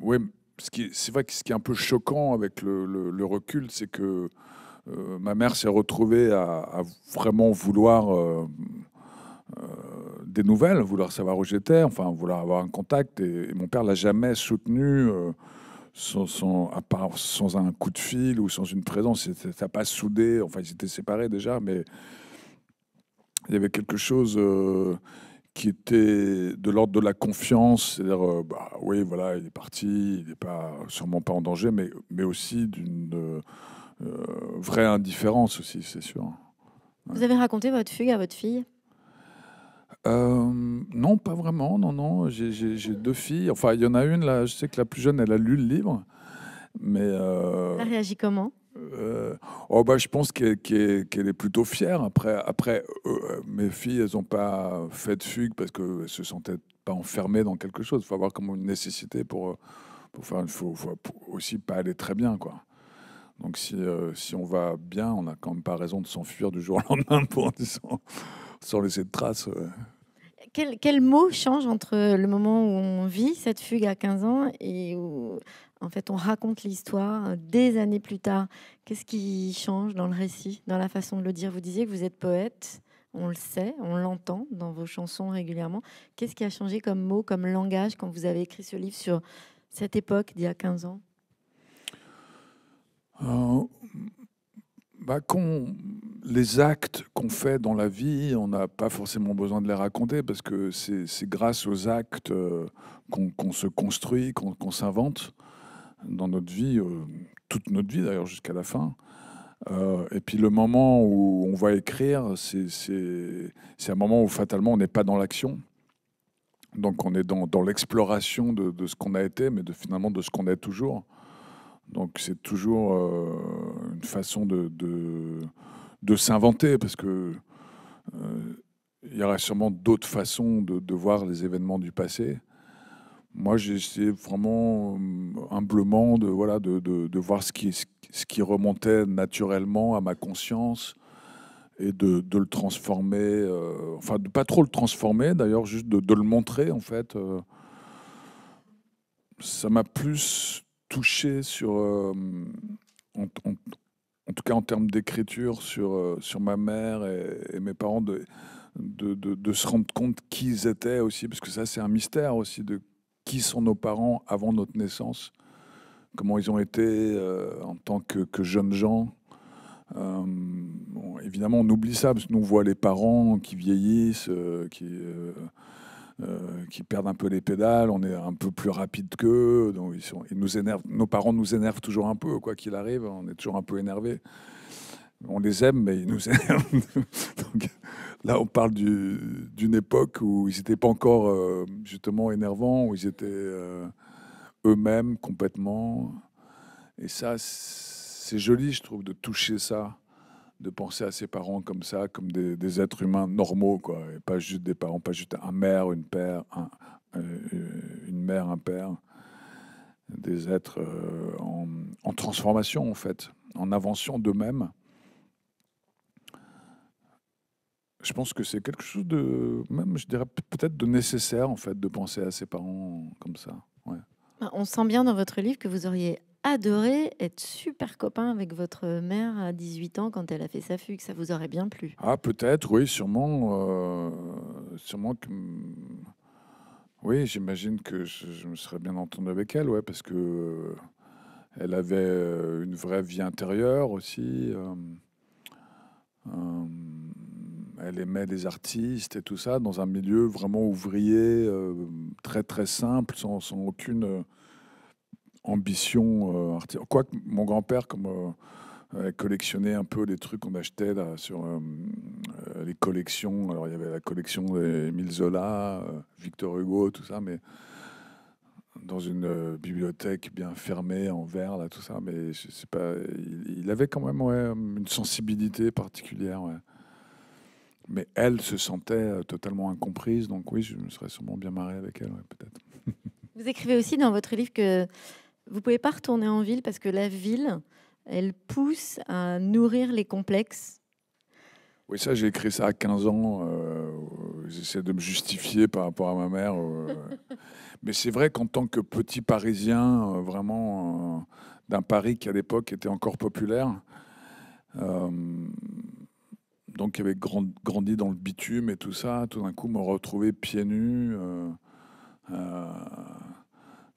ouais, c'est vrai que ce qui est un peu choquant avec le, recul, c'est que euh, ma mère s'est retrouvée à, vraiment vouloir euh, euh, des nouvelles, vouloir savoir où j'étais, enfin vouloir avoir un contact. Et, mon père l'a jamais soutenu sans, à part, sans un coup de fil ou sans une présence. Ça n'a pas soudé. Enfin, ils étaient séparés déjà, mais il y avait quelque chose qui était de l'ordre de la confiance, c'est-à-dire, euh, bah, oui, voilà, il est parti, il n'est pas, sûrement pas en danger, mais, mais aussi d'une euh, euh, vraie indifférence aussi, c'est sûr. Vous avez raconté votre fugue à votre fille non, pas vraiment. Non, non. J'ai deux filles. Enfin, il y en a une là. Je sais que la plus jeune, elle a lu le livre, mais. Elle a réagi comment euh, oh bah, je pense qu'elle est plutôt fière. Après, après euh, mes filles, elles n'ont pas fait de fugue parce qu'elles se sentaient pas enfermées dans quelque chose. Il faut avoir comme une nécessité pour, pour faire. Il faut, faut, aussi pas aller très bien, quoi. Donc si, euh, si on va bien, on n'a quand même pas raison de s'enfuir du jour au lendemain pour, sans laisser de traces. Quel, quel, mot change entre le moment où on vit cette fugue à 15 ans et où, en fait, on raconte l'histoire euh, des années plus tard. Qu'est-ce qui change dans le récit, dans la façon de le dire Vous disiez que vous êtes poète, on le sait, on l'entend dans vos chansons régulièrement. Qu'est-ce qui a changé comme mot, comme langage quand vous avez écrit ce livre sur cette époque d'il y a 15 ans euh, bah, les actes qu'on fait dans la vie, on n'a pas forcément besoin de les raconter parce que c'est grâce aux actes euh, qu'on se construit, qu'on s'invente dans notre vie, euh, toute notre vie d'ailleurs jusqu'à la fin. Euh, et puis le moment où on va écrire, c'est un moment où fatalement on n'est pas dans l'action. Donc on est dans, l'exploration de, ce qu'on a été, mais de, finalement de ce qu'on est toujours. Donc c'est toujours euh, une façon de, s'inventer, parce que il y aura sûrement d'autres façons de, voir les événements du passé moi, j'ai essayé vraiment euh, humblement de, voilà, de, de, de, voir ce qui, ce qui remontait naturellement à ma conscience et de, de le transformer, euh, enfin, de pas trop le transformer d'ailleurs, juste de, le montrer en fait. Euh. ça m'a plus touché sur, en, en, tout cas en termes d'écriture, sur, sur ma mère et, mes parents, de, de, de, de, se rendre compte qui ils étaient aussi, parce que ça c'est un mystère aussi, de qui sont nos parents avant notre naissance, comment ils ont été euh, en tant que, jeunes gens. Euh, évidemment, on oublie ça parce que nous, on voit les parents qui vieillissent, euh, qui, perdent un peu les pédales, on est un peu plus rapide qu'eux, ils, nous énervent, nos parents nous énervent toujours un peu, quoi qu'il arrive, on est toujours un peu énervé. On les aime, mais ils nous énervent. Là, on parle d'une époque où ils n'étaient pas encore euh, justement énervants, où ils étaient euh, eux-mêmes complètement. Et ça, c'est joli, je trouve, de toucher ça, de penser à ses parents comme ça, comme des, êtres humains normaux, quoi, et pas juste des parents, pas juste un mère, une père, euh, une mère, un père, des êtres en transformation en fait, en invention d'eux-mêmes je pense que c'est quelque chose de, même, je dirais peut-être de nécessaire, en fait, de penser à ses parents comme ça. Bah, on sent bien dans votre livre que vous auriez adoré être super copain avec votre mère à 18 ans quand elle a fait sa fugue. Ça vous aurait bien plu. Ah, peut-être, oui, sûrement. Euh, sûrement que. Oui, j'imagine que je, me serais bien entendu avec elle, ouais, parce que euh, elle avait euh, une vraie vie intérieure aussi. Euh, elle aimait les artistes et tout ça, dans un milieu vraiment ouvrier, euh, très très simple, sans, aucune euh, ambition euh, artistique. Quoique mon grand-père, comme collectionner un peu les trucs qu'on achetait sur les collections. Alors il y avait la collection d'Émile Zola, Victor Hugo, tout ça, mais dans une bibliothèque bien fermée en verre, là, tout ça. Mais pas, il, avait quand même une sensibilité particulière mais elle se sentait euh, totalement incomprise, donc oui, je me serais sûrement bien marré avec elle, peut-être. Vous écrivez aussi dans votre livre que vous pouvez pas retourner en ville parce que la ville, elle pousse à nourrir les complexes. Oui, ça, j'ai écrit ça à 15 ans. Euh, j'essaie de me justifier par rapport à ma mère. Euh, mais c'est vrai qu'en tant que petit Parisien, vraiment d'un Paris qui à l'époque était encore populaire, qui avait grandi dans le bitume et tout ça, tout d'un coup me retrouver pieds nus. Euh, euh,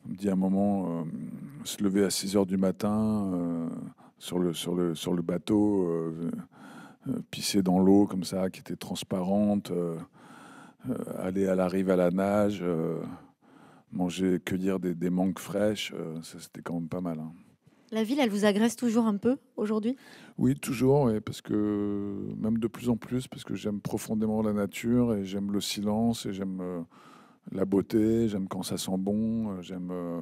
me dit un moment, euh, se lever à 6 heures du matin sur, le, sur, le, sur le bateau, pisser dans l'eau comme ça, qui était transparente, aller à la rive à la nage, manger, cueillir des, des mangues fraîches, c'était quand même pas mal. Hein. La ville, elle vous agresse toujours un peu aujourd'hui Oui, toujours, et parce que même de plus en plus, parce que j'aime profondément la nature et j'aime le silence et j'aime euh, la beauté, j'aime quand ça sent bon, euh, j'aime euh,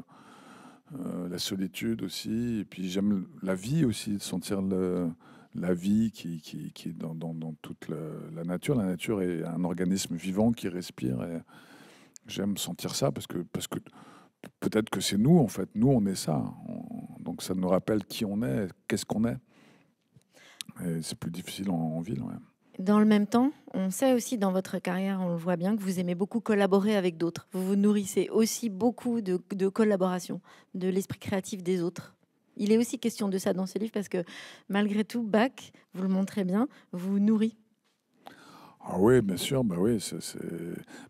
la solitude aussi, et puis j'aime la vie aussi, de sentir la vie qui, est dans, toute la, nature. La nature est un organisme vivant qui respire, et j'aime sentir ça parce que, parce que peut-être que c'est nous, en fait, nous on est ça. Donc ça nous rappelle qui on est, qu'est-ce qu'on est. Et c'est plus difficile en, ville. Dans le même temps, on sait aussi dans votre carrière, on le voit bien, que vous aimez beaucoup collaborer avec d'autres. Vous vous nourrissez aussi beaucoup de, de collaboration, de l'esprit créatif des autres. Il est aussi question de ça dans ce livre parce que malgré tout, Bach, vous le montrez bien, vous nourrit ah oui, bien sûr, bah oui, c'est...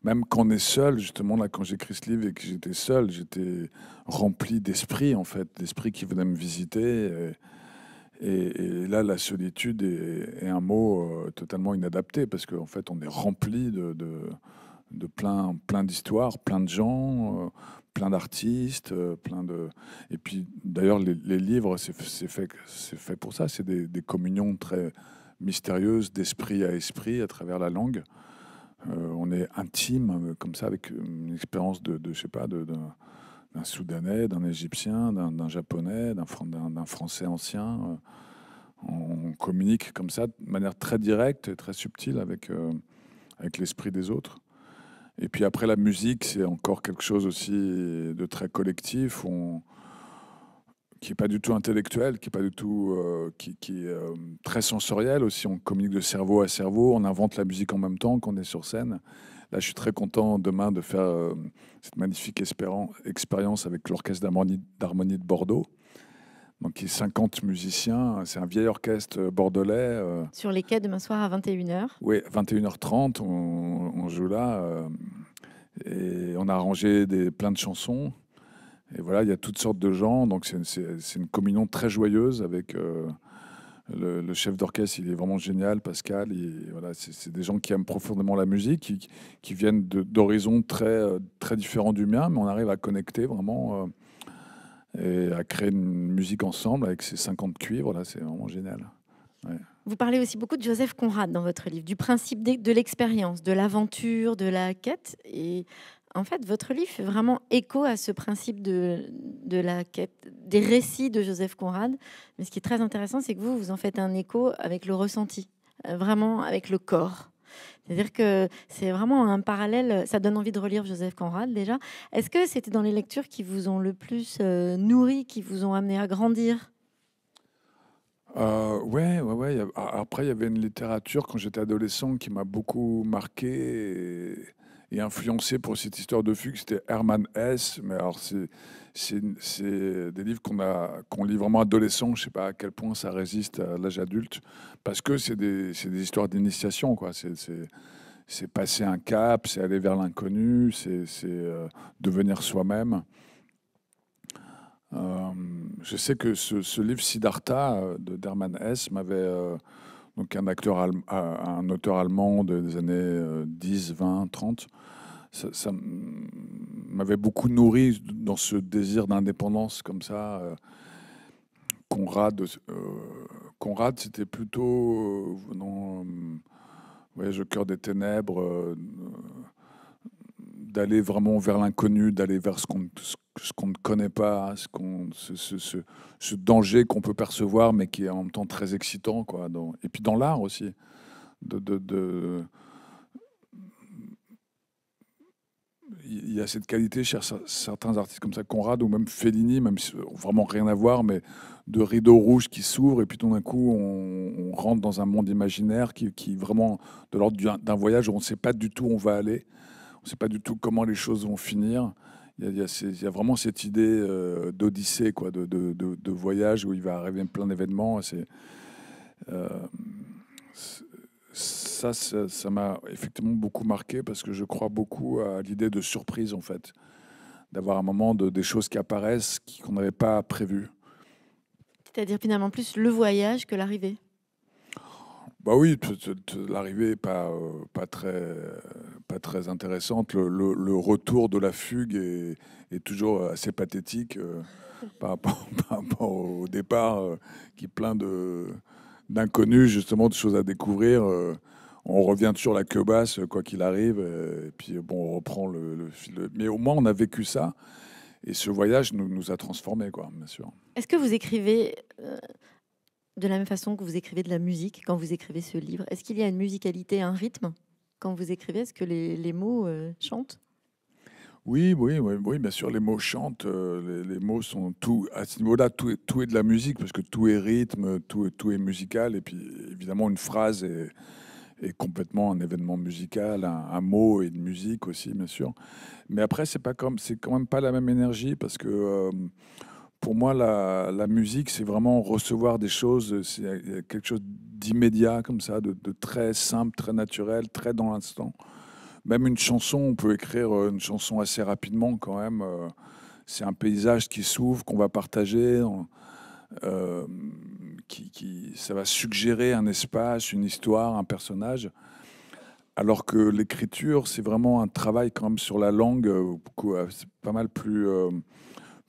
même quand on est seul, justement, là, quand j'écris ce livre et que j'étais seul, j'étais rempli d'esprit, en fait, d'esprit qui venait me visiter. Et, là, la solitude est, un mot euh, totalement inadapté, parce qu'en fait, on est rempli de, de, plein, plein d'histoires, plein de gens, euh, plein d'artistes, euh, plein de. Et puis, d'ailleurs, les, livres, c'est, fait, fait pour ça, c'est des, des communions très mystérieuse d'esprit à esprit à travers la langue. Euh, on est intime euh, comme ça avec une expérience de, je sais pas, d'un Soudanais, d'un Égyptien, d'un Japonais, d'un Français ancien. Euh, on, communique comme ça de manière très directe et très subtile avec, l'esprit des autres. Et puis après, la musique, c'est encore quelque chose aussi de très collectif. On, qui n'est pas du tout intellectuel, qui est pas du tout, euh, qui, est euh, très sensoriel aussi. On communique de cerveau à cerveau, on invente la musique en même temps qu'on est sur scène. Là, je suis très content demain de faire euh, cette magnifique expérience avec l'orchestre d'harmonie de Bordeaux. Donc, il y a 50 musiciens. C'est un vieil orchestre bordelais. Sur les quais demain soir à 21h Oui, 21h30, on, joue là. et on a arrangé des, plein de chansons. Et voilà, il y a toutes sortes de gens. Donc, c'est une, communion très joyeuse avec euh, le, chef d'orchestre. Il est vraiment génial, Pascal. Et voilà, c'est des gens qui aiment profondément la musique, qui, viennent d'horizons très, euh, très différents du mien, mais on arrive à connecter vraiment euh, et à créer une musique ensemble avec ces 50 cuivres. Là, c'est vraiment génial. Vous parlez aussi beaucoup de Joseph Conrad dans votre livre, du principe de l'expérience, de l'aventure, de la quête. Et en fait, votre livre fait vraiment écho à ce principe de, la quête, des récits de Joseph Conrad. Mais ce qui est très intéressant, c'est que vous, vous en faites un écho avec le ressenti, euh, vraiment avec le corps. C'est-à-dire que c'est vraiment un parallèle, ça donne envie de relire Joseph Conrad déjà. Est-ce que c'était dans les lectures qui vous ont le plus euh, nourri, qui vous ont amené à grandir Oui, euh, ouais, ouais, ouais. Après, il y avait une littérature quand j'étais adolescent qui m'a beaucoup marqué influencé pour cette histoire de fugue, c'était Herman Hesse. Mais alors, c'est des livres qu'on qu'on lit vraiment adolescent. Je ne sais pas à quel point ça résiste à l'âge adulte, parce que c'est des, histoires d'initiation. quoi. C'est passer un cap, c'est aller vers l'inconnu, c'est euh, devenir soi-même. Euh, je sais que ce, livre Siddhartha euh, de Derman S m'avait donc un, acteur un auteur allemand des années 10, 20, 30. Ça, m'avait beaucoup nourri dans ce désir d'indépendance comme ça. Euh. Conrad, euh, Conrad c'était plutôt euh, non, Voyage au cœur des ténèbres, d'aller vraiment vers l'inconnu, d'aller vers ce qu'on ce, qu'on ne connaît pas, ce, qu'on, ce, danger qu'on peut percevoir, mais qui est en même temps très excitant. Quoi, et puis dans l'art aussi. De, Il y a cette qualité chez certains artistes comme ça, Conrad ou même Fellini, même si euh, vraiment rien à voir, mais de rideaux rouges qui s'ouvrent et puis tout d'un coup on, rentre dans un monde imaginaire qui, qui vraiment de l'ordre d'un voyage où on ne sait pas du tout où on va aller on ne sait pas du tout comment les choses vont finir. Il y a, il vraiment cette idée euh, d'odyssée, quoi, de, voyage où il va arriver plein d'événements. Euh, ça, ça, m'a effectivement beaucoup marqué parce que je crois beaucoup à l'idée de surprise, en fait, d'avoir un moment des choses qui apparaissent qu'on n'avait pas prévues. C'est-à-dire finalement plus le voyage que l'arrivée. Bah oui, l'arrivée pas euh, pas très pas très intéressante. Le, retour de la fugue est, toujours assez pathétique euh, par, rapport, au départ, euh, qui est plein de d'inconnus justement, de choses à découvrir. on revient sur la queue basse quoi qu'il arrive, et puis bon, on reprend le, fil. Mais au moins, on a vécu ça. Et ce voyage nous, a transformés, quoi, bien sûr. Est-ce que vous écrivez de la même façon que vous écrivez de la musique quand vous écrivez ce livre Est-ce qu'il y a une musicalité, un rythme quand vous écrivez Est-ce que les, les mots euh, chantent oui, oui, oui, bien sûr, les mots chantent, euh, les, mots sont tout, à ce niveau-là, tout, tout, est de la musique, parce que tout est rythme, tout, tout est musical, et puis évidemment, une phrase est, complètement un événement musical, un, mot et de musique aussi, bien sûr. Mais après, c'est pas comme, c'est quand même pas la même énergie, parce que... Euh, pour moi, la, musique, c'est vraiment recevoir des choses, euh, c'est euh, quelque chose d'immédiat, comme ça, de, très simple, très naturel, très dans l'instant. Même une chanson, on peut écrire euh, une chanson assez rapidement quand même. C'est un paysage qui s'ouvre, qu'on va partager, qui, qui, ça va suggérer un espace, une histoire, un personnage. Alors que l'écriture, c'est vraiment un travail quand même sur la langue, pas mal plus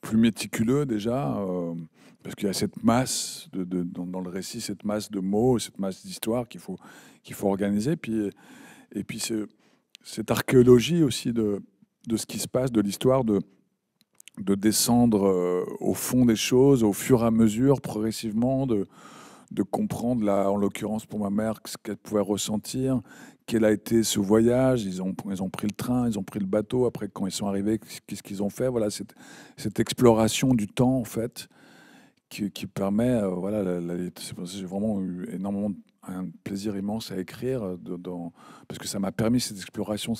plus méticuleux déjà, euh, parce qu'il y a cette masse de, dans, le récit, cette masse de mots, cette masse d'histoire qu'il faut, qu'il faut organiser. Puis, et puis cette archéologie aussi de, de ce qui se passe, de l'histoire, de, de descendre euh, au fond des choses, au fur et à mesure, progressivement, de, de comprendre, là, en l'occurrence pour ma mère, ce qu'elle pouvait ressentir, quel a été ce voyage ils ont, ils ont pris le train, ils ont pris le bateau. Après, quand ils sont arrivés, qu'est-ce qu'ils ont fait Voilà, cette, cette, exploration du temps, en fait, qui, qui permet. Euh, voilà, j'ai vraiment eu énormément un plaisir immense à écrire, euh, dans, parce que ça m'a permis cette exploration,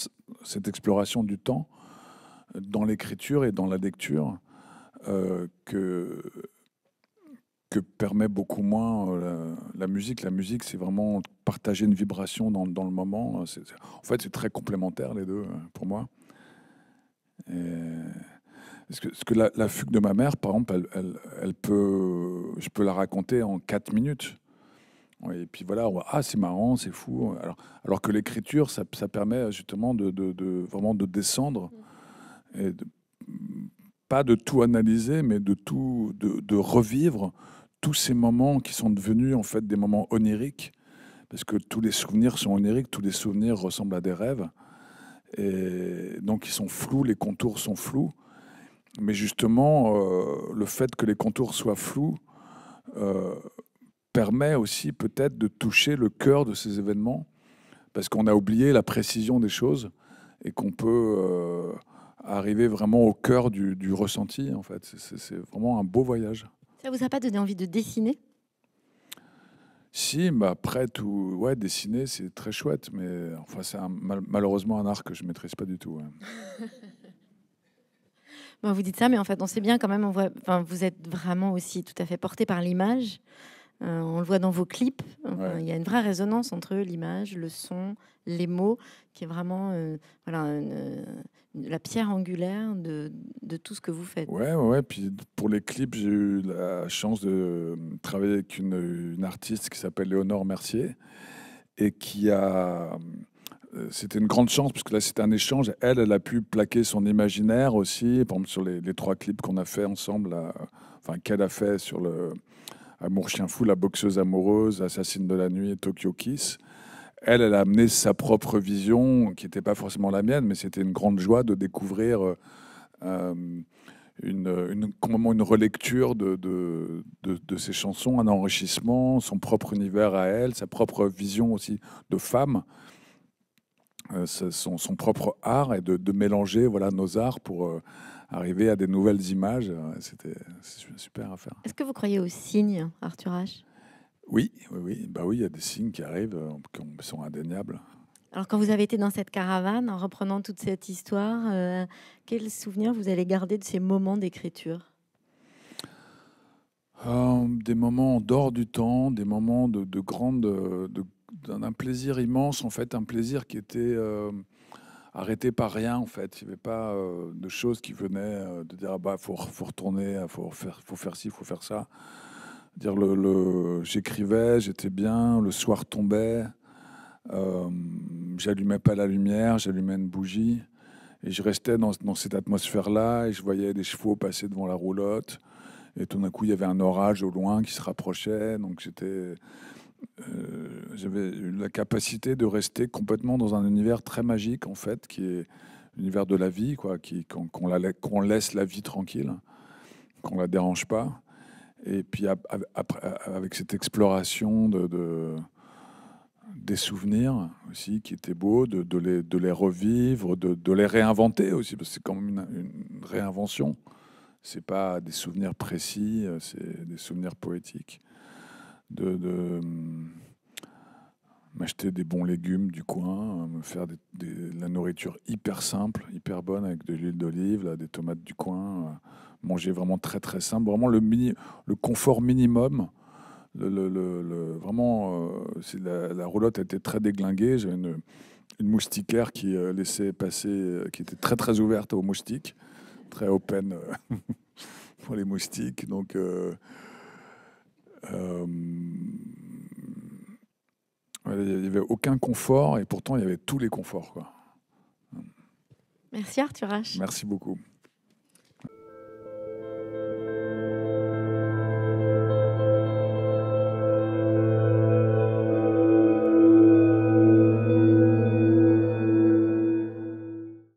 cette exploration du temps euh, dans l'écriture et dans la lecture, que que permet beaucoup moins euh, la, musique. La musique, c'est vraiment partager une vibration dans, dans le moment. Euh, en fait, c'est très complémentaire les deux euh, pour moi. que, la, la, fugue de ma mère, par exemple, elle, peut, je peux la raconter en quatre minutes. Et puis voilà, ah c'est marrant, c'est fou. Alors, alors que l'écriture, ça, permet justement de, vraiment de descendre et pas de tout analyser, mais de tout de, de revivre tous ces moments qui sont devenus en fait des moments oniriques, parce que tous les souvenirs sont oniriques, tous les souvenirs ressemblent à des rêves, et donc ils sont flous, les contours sont flous. Mais justement, euh, le fait que les contours soient flous euh, permet aussi peut-être de toucher le cœur de ces événements, parce qu'on a oublié la précision des choses et qu'on peut euh, arriver vraiment au cœur du, du ressenti. En fait, c'est vraiment un beau voyage. Ça vous a pas donné envie de dessiner si, après ouais, dessiner c'est très chouette, mais enfin c'est malheureusement un art que je maîtrise pas du tout. vous dites ça, mais en fait on sait bien quand même, enfin, vous êtes vraiment aussi tout à fait porté par l'image. Euh, on le voit dans vos clips. Il y a une vraie résonance entre l'image, le son, les mots, qui est vraiment euh, la pierre angulaire de, tout ce que vous faites. Ouais, ouais. Puis pour les clips, j'ai eu la chance de euh, travailler avec une, artiste qui s'appelle Léonore Mercier et qui a. C'était une grande chance puisque que là c'était un échange. Elle, elle a pu plaquer son imaginaire aussi, par exemple sur les, trois clips qu'on a fait ensemble, enfin qu'elle a fait sur le, Amour Chien Fou, La Boxeuse Amoureuse, Assassine de la Nuit, Tokyo Kiss. Elle, elle a amené sa propre vision, qui n'était pas forcément la mienne, mais c'était une grande joie de découvrir euh, euh, une, comment une relecture de, de, de, ses chansons, un enrichissement, son propre univers à elle, sa propre vision aussi de femme, euh, son, propre art et de, mélanger voilà, nos arts pour arriver à des nouvelles images. Euh, c'était super à faire. Est-ce que vous croyez aux signes, Arthur H Oui, oui, Bah oui, il y a des signes qui arrivent, euh, qui sont indéniables. Alors, quand vous avez été dans cette caravane, en reprenant toute cette histoire, euh, quels souvenirs vous allez garder de ces moments d'écriture Des moments en du temps, des moments de, de d'un plaisir immense, en fait, un plaisir qui était arrêté par rien en fait. Il n'y avait pas euh, de choses qui venaient euh, de dire ah bah faut, faut retourner, ah, faut faire, faut faire ci, faut faire ça. Dire le, j'écrivais, j'étais bien, le soir tombait, euh, j'allumais pas la lumière, j'allumais une bougie et je restais dans, dans cette atmosphère là et je voyais des chevaux passer devant la roulotte et tout d'un coup il y avait un orage au loin qui se rapprochait donc j'étais euh, j'avais j'avais la capacité de rester complètement dans un univers très magique, en fait, qui est l'univers de la vie, quoi, qui, qu'on, qu'on, qu'on laisse la vie tranquille, qu'on la dérange pas. Et puis avec cette exploration de, des souvenirs aussi, qui étaient beaux, de, les, de les, revivre, de, les réinventer aussi, parce que c'est comme une, une réinvention. C'est pas des souvenirs précis, euh, c'est des souvenirs poétiques de, euh, m'acheter des bons légumes du coin, euh, me faire de la nourriture hyper simple, hyper bonne avec de l'huile d'olive, des tomates du coin, euh, manger vraiment très très simple, vraiment le, mini, le confort minimum. Le, le, le vraiment, la, roulotte était très déglinguée. J'avais une, moustiquaire qui laissait passer, qui était très très ouverte aux moustiques, très open pour les moustiques. Donc euh, il n'y avait aucun confort et pourtant il y avait tous les conforts. Quoi. Merci Arthur H. Merci beaucoup.